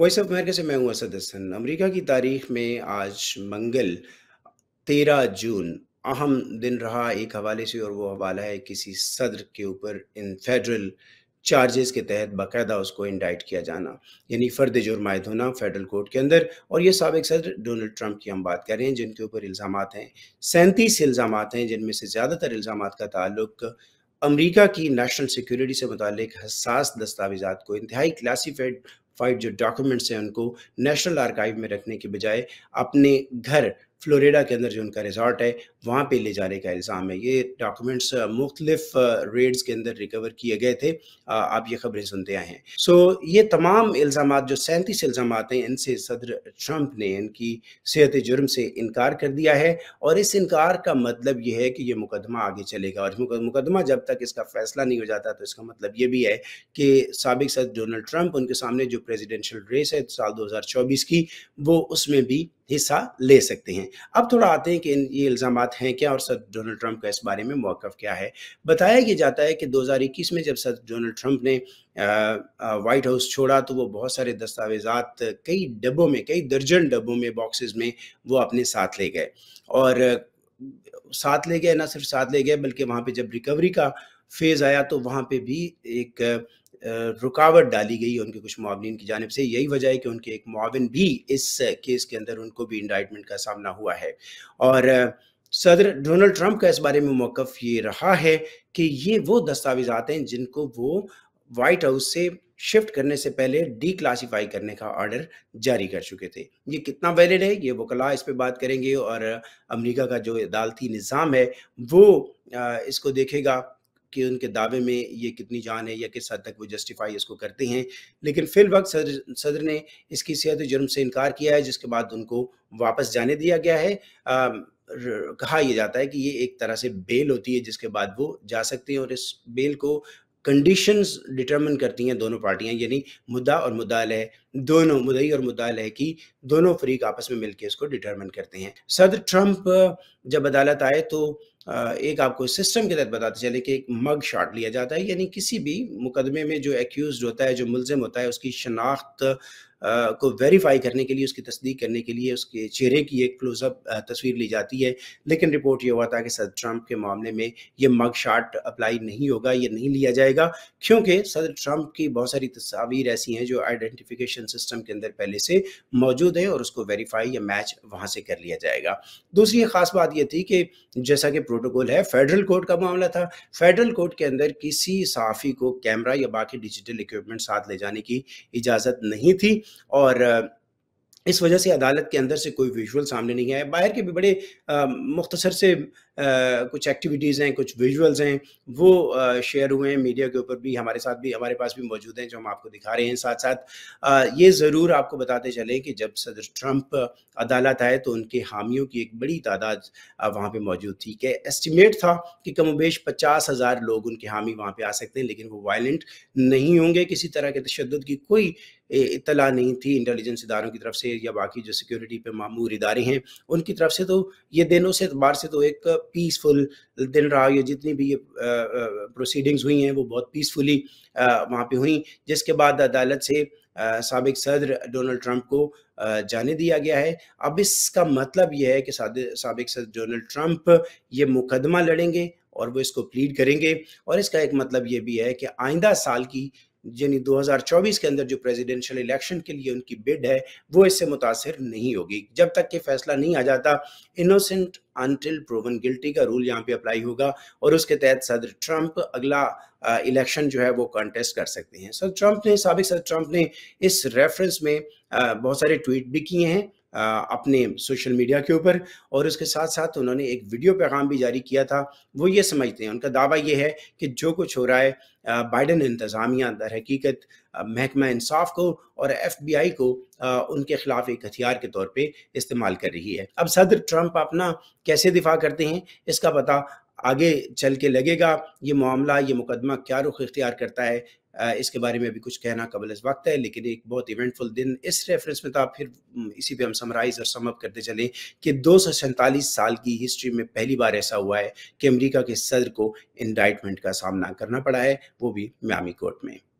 voice of America سے میں ہوں اسد حسن امریکہ کی تاریخ میں آج منگل تیرہ جون اہم دن رہا ایک حوالے سے اور وہ حوالہ ہے کسی صدر کے اوپر ان فیڈرل چارجز کے تحت باقاعدہ اس کو انڈائٹ کیا جانا یعنی فرد عائد ہونا فیڈرل کورٹ کے اندر اور یہ سابق صدر ڈونلڈ ٹرمپ کی ہم بات کر رہے ہیں جن کے اوپر الزامات ہیں سینتیس الزامات ہیں جن میں سے زیادہ تر الزامات کا تعلق امریکہ کی نیشنل سیکیورٹی سے متعلق حساس دستاویزات کو انتہائی کلاسیفائڈ فائیو جو ڈاکومنٹس ہیں ان کو نیشنل آرکائیو میں رکھنے کے بجائے اپنے گھر فلوریڈا کے اندر جو ان کا ریزارٹ ہے وہاں پہ لے جانے کا الزام ہے یہ ڈاکومنٹس مختلف ریڈز کے اندر ریکور کیے گئے تھے آپ یہ خبریں سنتے آئے ہیں سو so, یہ تمام الزامات جو سینتیس الزامات ہیں ان سے صدر ٹرمپ نے ان کی صحت جرم سے انکار کر دیا ہے اور اس انکار کا مطلب یہ ہے کہ یہ مقدمہ آگے چلے گا اور مقدمہ جب تک اس کا فیصلہ نہیں ہو جاتا تو اس کا مطلب یہ بھی ہے کہ سابق صدر ڈونلڈ ٹرمپ ان کے سامنے جو پریزیڈینشیل ریس ہے سال دو ہزار چوبیس کی وہ اس میں بھی حصہ لے سکتے ہیں اب تھوڑا آتے ہیں کہ یہ الزامات ہیں کیا اور سر ڈونلڈ ٹرمپ کا اس بارے میں موقف کیا ہے بتایا کہ جاتا ہے کہ دو ہزار اکیس میں جب سر ڈونلڈ ٹرمپ نے وائٹ ہاؤس چھوڑا تو وہ بہت سارے دستاویزات کئی ڈبوں میں کئی درجن ڈبوں میں باکسز میں وہ اپنے ساتھ لے گئے اور ساتھ لے گئے نہ صرف ساتھ لے گئے بلکہ وہاں پہ جب ریکوری کا فیز آیا تو وہاں پہ بھی ایک رکاوٹ ڈالی گئی ان کے کچھ معاونین کی جانب سے یہی وجہ ہے کہ ان ان کے کے ایک معاون بھی بھی اس کیس اندر کو کا سامنا ہوا ہے اور صدر ڈونلڈ ٹرمپ کا اس بارے میں موقف یہ رہا ہے کہ یہ وہ دستاویزات ہیں جن کو وہ وائٹ ہاؤس سے شفٹ کرنے سے پہلے ڈی کلاسیفائی کرنے کا آرڈر جاری کر چکے تھے یہ کتنا ویلڈ ہے یہ وہ کلا اس پہ بات کریں گے اور امریکہ کا جو عدالتی نظام ہے وہ اس کو دیکھے گا کہ ان کے دعوے میں یہ کتنی جان ہے یا کس حد تک وہ جسٹیفائی اس کو کرتے ہیں لیکن فی الوقت صدر صدر نے اس کی صحت جرم سے انکار کیا ہے جس کے بعد ان کو واپس جانے دیا گیا ہے کہا یہ جاتا ہے کہ یہ ایک طرح سے بیل ہوتی ہے جس کے بعد وہ جا سکتے ہیں اور اس بیل کو کنڈیشنز ڈٹرمن کرتی ہیں دونوں پارٹیاں یعنی مدعا اور مدعا علیہ دونوں مدعی اور مدعا کی دونوں فریق آپس میں مل کے اس کو ڈیٹرمن کرتے ہیں صدر ٹرمپ جب عدالت آئے تو ایک آپ کو سسٹم کے تحت بتاتے چلے کہ ایک مگ شارٹ لیا جاتا ہے یعنی کسی بھی مقدمے میں جو ایکیوزڈ ہوتا ہے جو ملزم ہوتا ہے اس کی شناخت کو ویریفائی کرنے کے لیے اس کی تصدیق کرنے کے لیے اس کے چہرے کی ایک کلوز اپ تصویر لی جاتی ہے لیکن رپورٹ یہ ہوا تھا کہ صدر ٹرمپ کے معاملے میں یہ مگ شارٹ اپلائی نہیں ہوگا یہ نہیں لیا جائے گا کیونکہ صدر ٹرمپ کی بہت ساری تصاویر ایسی ہیں جو آئیڈینٹیفیکیشن ایجوکیشن سسٹم کے اندر پہلے سے موجود ہے اور اس کو ویریفائی یا میچ وہاں سے کر لیا جائے گا دوسری ایک خاص بات یہ تھی کہ جیسا کہ پروٹوکول ہے فیڈرل کورٹ کا معاملہ تھا فیڈرل کورٹ کے اندر کسی صحافی کو کیمرہ یا باقی ڈیجیٹل اکوپمنٹ ساتھ لے جانے کی اجازت نہیں تھی اور اس وجہ سے عدالت کے اندر سے کوئی ویژول سامنے نہیں آیا باہر کے بھی بڑے مختصر سے کچھ ایکٹیویٹیز ہیں کچھ ویژولز ہیں وہ شیئر ہوئے ہیں میڈیا کے اوپر بھی ہمارے ساتھ بھی ہمارے پاس بھی موجود ہیں جو ہم آپ کو دکھا رہے ہیں ساتھ ساتھ یہ ضرور آپ کو بتاتے چلیں کہ جب صدر ٹرمپ عدالت آئے تو ان کے حامیوں کی ایک بڑی تعداد وہاں پہ موجود تھی کہ ایسٹیمیٹ تھا کہ کم و بیش پچاس ہزار لوگ ان کے حامی وہاں پہ آ سکتے ہیں لیکن وہ وائلنٹ نہیں ہوں گے کسی طرح کے تشدد کی کوئی اطلاع نہیں تھی انٹیلیجنس اداروں کی طرف سے یا باقی جو سیکیورٹی پہ معمور ادارے ہیں ان کی طرف سے تو یہ دنوں سے اعتبار سے تو ایک پیسفل دن رہا یا جتنی بھی یہ پروسیڈنگز ہوئی ہیں وہ بہت پیسفلی وہاں پہ ہوئیں جس کے بعد عدالت سے سابق صدر ڈونلڈ ٹرمپ کو جانے دیا گیا ہے اب اس کا مطلب یہ ہے کہ سابق صدر ڈونلڈ ٹرمپ یہ مقدمہ لڑیں گے اور وہ اس کو پلیڈ کریں گے اور اس کا ایک مطلب یہ بھی ہے کہ آئندہ سال کی یعنی دو ہزار چوبیس کے اندر جو الیکشن کے لیے ان کی ہے وہ اس سے متاثر نہیں ہوگی جب تک کہ فیصلہ نہیں آ جاتا انوسنٹ انٹل پروون گلٹی کا رول یہاں پہ اپلائی ہوگا اور اس کے تحت صدر ٹرمپ اگلا الیکشن جو ہے وہ کانٹیسٹ کر سکتے ہیں ٹرمپ نے سابق صدر ٹرمپ نے اس ریفرنس میں بہت سارے ٹویٹ بھی کیے ہیں اپنے سوشل میڈیا کے اوپر اور اس کے ساتھ ساتھ انہوں نے ایک ویڈیو پیغام بھی جاری کیا تھا وہ یہ سمجھتے ہیں ان کا دعویٰ یہ ہے کہ جو کچھ ہو رہا ہے بائیڈن انتظامیہ در حقیقت محکمہ انصاف کو اور ایف بی آئی کو ان کے خلاف ایک ہتھیار کے طور پہ استعمال کر رہی ہے اب صدر ٹرمپ اپنا کیسے دفاع کرتے ہیں اس کا پتہ آگے چل کے لگے گا یہ معاملہ یہ مقدمہ کیا رخ اختیار کرتا ہے اس کے بارے میں بھی کچھ کہنا قبل وقت ہے لیکن ایک بہت ایونٹفل دن اس ریفرنس میں تو آپ پھر اسی پہ ہم سمرائز اور سم اپ کرتے چلیں کہ دو سو سینتالیس سال کی ہسٹری میں پہلی بار ایسا ہوا ہے کہ امریکہ کے صدر کو انڈائٹمنٹ کا سامنا کرنا پڑا ہے وہ بھی میامی کورٹ میں